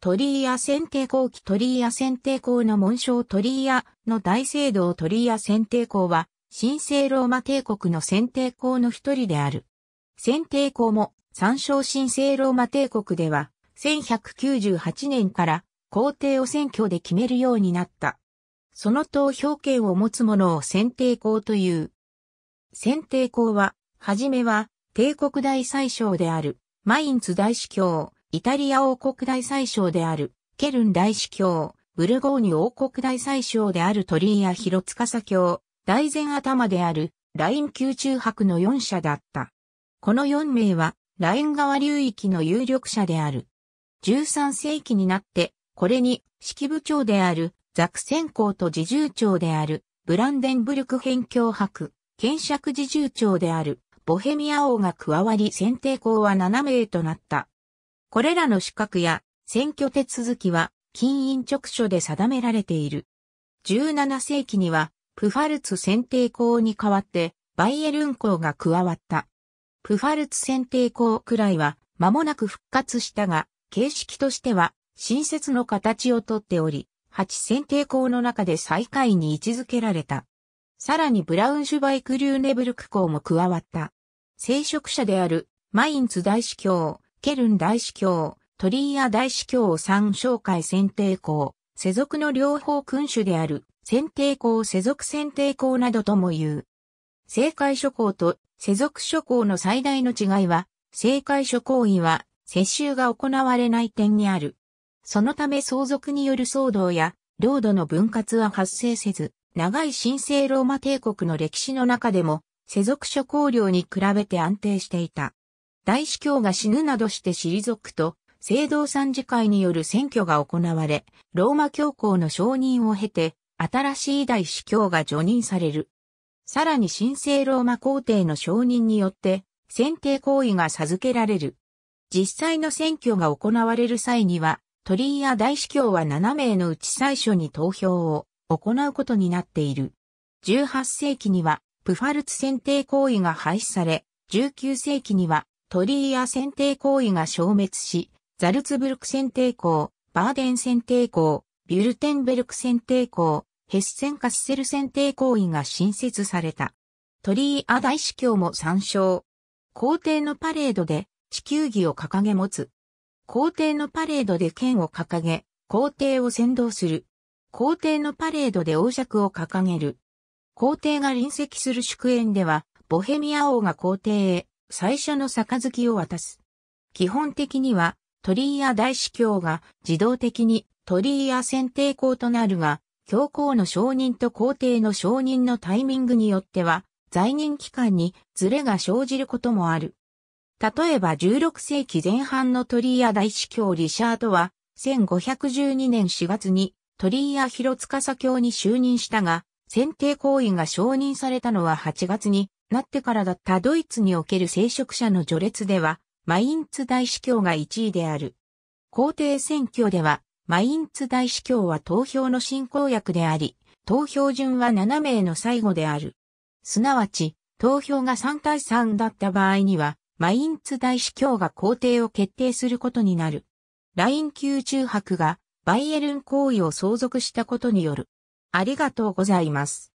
鳥居屋選定校期鳥居屋選定校の紋章鳥居屋の大聖堂鳥居屋選定校は、神聖ローマ帝国の選定校の一人である。選定校も、参照神聖ローマ帝国では、1198年から皇帝を選挙で決めるようになった。その投票権を持つ者を選定校という。選定校は、はじめは、帝国大宰相である、マインツ大司教、イタリア王国大宰相である、ケルン大司教、ブルゴーニュ王国大宰相である鳥居ツ広司教、大前頭である、ライン宮中博の4社だった。この4名は、ライン川流域の有力者である。13世紀になって、これに、式部長である、ザクセン公と自重長である、ブランデンブルク辺境博、検釈自重長である、ボヘミア王が加わり選定校は7名となった。これらの資格や選挙手続きは金印直書で定められている。17世紀にはプファルツ選定校に代わってバイエルン校が加わった。プファルツ選定校くらいは間もなく復活したが、形式としては新設の形をとっており、8選定校の中で最下位に位置づけられた。さらにブラウンシュバイク・リューネブルク校も加わった。聖職者であるマインツ大司教、ケルン大司教、トリーア大司教三紹介選定校、世俗の両方君主である、選定校世俗選定校などとも言う。政界諸侯と世俗諸侯の最大の違いは、政界諸行位は世襲が行われない点にある。そのため相続による騒動や、領土の分割は発生せず、長い神聖ローマ帝国の歴史の中でも、世俗諸侯領に比べて安定していた。大司教が死ぬなどして退くと、聖堂参事会による選挙が行われ、ローマ教皇の承認を経て、新しい大司教が除任される。さらに神聖ローマ皇帝の承認によって、選定行為が授けられる。実際の選挙が行われる際には、鳥居や大司教は7名のうち最初に投票を行うことになっている。18世紀には、プファルツ選定行為が廃止され、19世紀には、鳥居や選定行為が消滅し、ザルツブルク選定校、バーデン選定校、ビュルテンベルク選定校、ヘッセンカッセル選定行為が新設された。鳥居ア大司教も参照。皇帝のパレードで地球儀を掲げ持つ。皇帝のパレードで剣を掲げ、皇帝を先導する。皇帝のパレードで王爵を掲げる。皇帝が臨席する祝宴では、ボヘミア王が皇帝へ、最初の杯を渡す。基本的には、鳥居や大司教が自動的に鳥居や選定校となるが、教皇の承認と皇帝の承認のタイミングによっては、在任期間にズレが生じることもある。例えば16世紀前半の鳥居屋大司教リシャードは、1512年4月に鳥居屋広司教に就任したが、選定行為が承認されたのは8月になってからだったドイツにおける聖職者の序列では、マインツ大司教が1位である。皇帝選挙では、マインツ大司教は投票の進行役であり、投票順は7名の最後である。すなわち、投票が3対3だった場合には、マインツ大司教が皇帝を決定することになる。ライン級中白がバイエルン行為を相続したことによる。ありがとうございます。